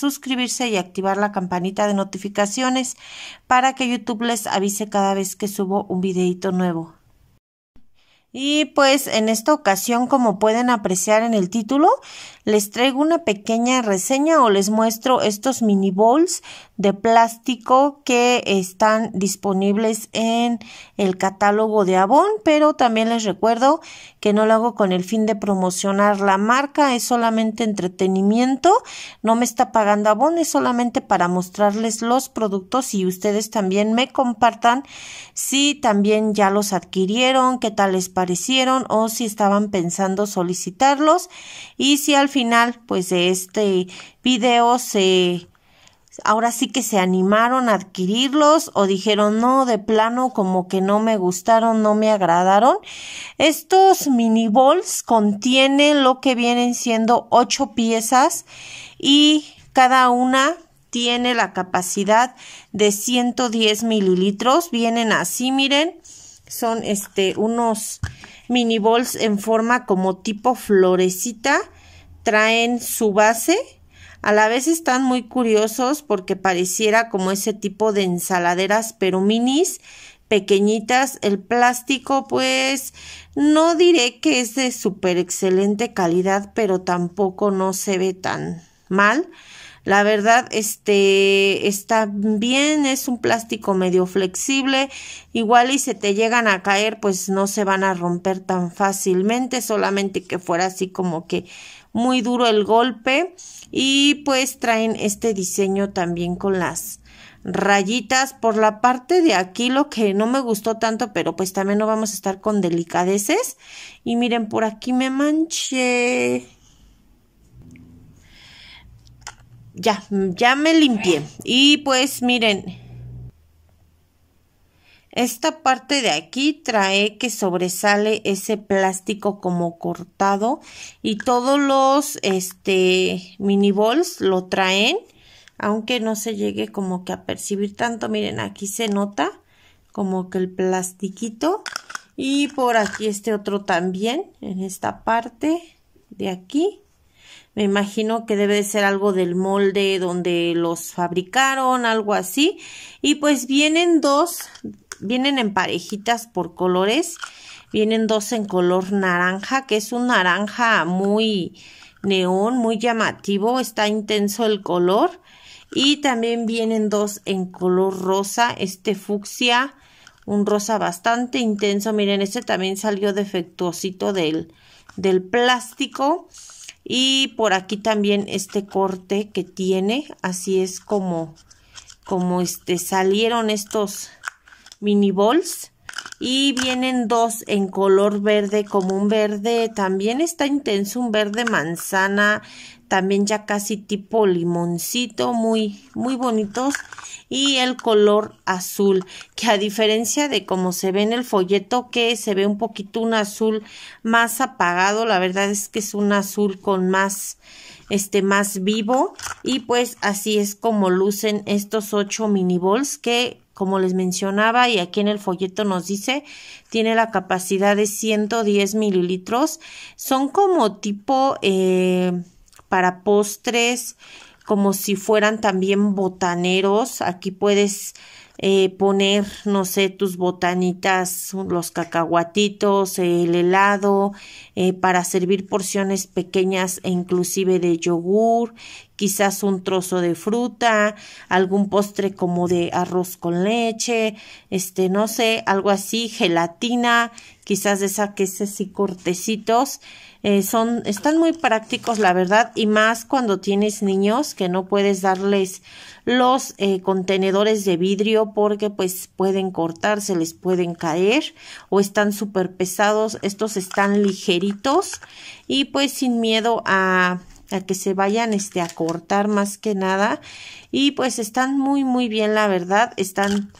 suscribirse y activar la campanita de notificaciones para que YouTube les avise cada vez que subo un videito nuevo. Y pues en esta ocasión, como pueden apreciar en el título, les traigo una pequeña reseña o les muestro estos mini bowls de plástico que están disponibles en el catálogo de Avon, pero también les recuerdo que no lo hago con el fin de promocionar la marca, es solamente entretenimiento, no me está pagando Avon, es solamente para mostrarles los productos y ustedes también me compartan si también ya los adquirieron, qué tal les parecieron o si estaban pensando solicitarlos y si al final pues de este video se ahora sí que se animaron a adquirirlos o dijeron no, de plano como que no me gustaron, no me agradaron. Estos mini bols contienen lo que vienen siendo ocho piezas y cada una tiene la capacidad de 110 mililitros. Vienen así, miren, son este unos mini bols en forma como tipo florecita. Traen su base a la vez están muy curiosos porque pareciera como ese tipo de ensaladeras pero minis pequeñitas. El plástico, pues, no diré que es de súper excelente calidad, pero tampoco no se ve tan mal. La verdad, este está bien, es un plástico medio flexible, igual y se te llegan a caer, pues no se van a romper tan fácilmente, solamente que fuera así como que muy duro el golpe y pues traen este diseño también con las rayitas por la parte de aquí lo que no me gustó tanto pero pues también no vamos a estar con delicadeces y miren por aquí me manché ya, ya me limpié. Y pues miren, esta parte de aquí trae que sobresale ese plástico como cortado y todos los este mini balls lo traen, aunque no se llegue como que a percibir tanto. Miren, aquí se nota como que el plastiquito y por aquí este otro también en esta parte de aquí me imagino que debe de ser algo del molde donde los fabricaron, algo así. Y pues vienen dos, vienen en parejitas por colores. Vienen dos en color naranja, que es un naranja muy neón, muy llamativo, está intenso el color. Y también vienen dos en color rosa, este fucsia, un rosa bastante intenso. Miren, este también salió defectuosito del, del plástico y por aquí también este corte que tiene así es como como este salieron estos mini balls y vienen dos en color verde, como un verde, también está intenso, un verde manzana, también ya casi tipo limoncito, muy, muy bonitos. Y el color azul, que a diferencia de como se ve en el folleto, que se ve un poquito un azul más apagado, la verdad es que es un azul con más este más vivo y pues así es como lucen estos 8 mini balls que como les mencionaba y aquí en el folleto nos dice, tiene la capacidad de 110 mililitros. Son como tipo eh, para postres, como si fueran también botaneros. Aquí puedes eh, poner, no sé, tus botanitas, los cacahuatitos, el helado, eh, para servir porciones pequeñas e inclusive de yogur, quizás un trozo de fruta, algún postre como de arroz con leche, este, no sé, algo así, gelatina, quizás de esa que es así cortecitos. Eh, son, están muy prácticos, la verdad, y más cuando tienes niños que no puedes darles los eh, contenedores de vidrio porque pues pueden cortarse, les pueden caer o están súper pesados. Estos están ligeritos y pues sin miedo a a que se vayan este, a cortar más que nada. Y pues están muy, muy bien, la verdad. Están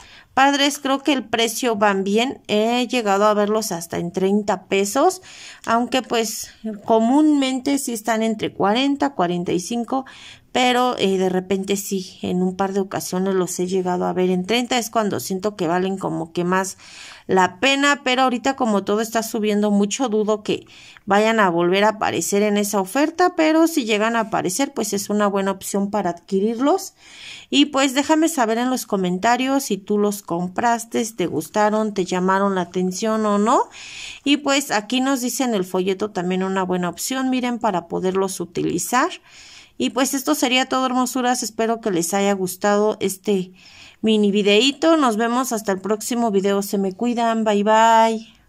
padres. Creo que el precio van bien. He llegado a verlos hasta en 30 pesos, aunque pues comúnmente sí están entre 40, 45, pero eh, de repente sí, en un par de ocasiones los he llegado a ver en 30, es cuando siento que valen como que más la pena, pero ahorita como todo está subiendo mucho, dudo que vayan a volver a aparecer en esa oferta, pero si llegan a aparecer, pues es una buena opción para adquirirlos. Y pues déjame saber en los comentarios si tú los compraste, te gustaron, te llamaron la atención o no. Y pues aquí nos dice en el folleto también una buena opción, miren, para poderlos utilizar. Y pues esto sería todo, hermosuras. Espero que les haya gustado este mini videíto. Nos vemos hasta el próximo video. Se me cuidan. Bye bye.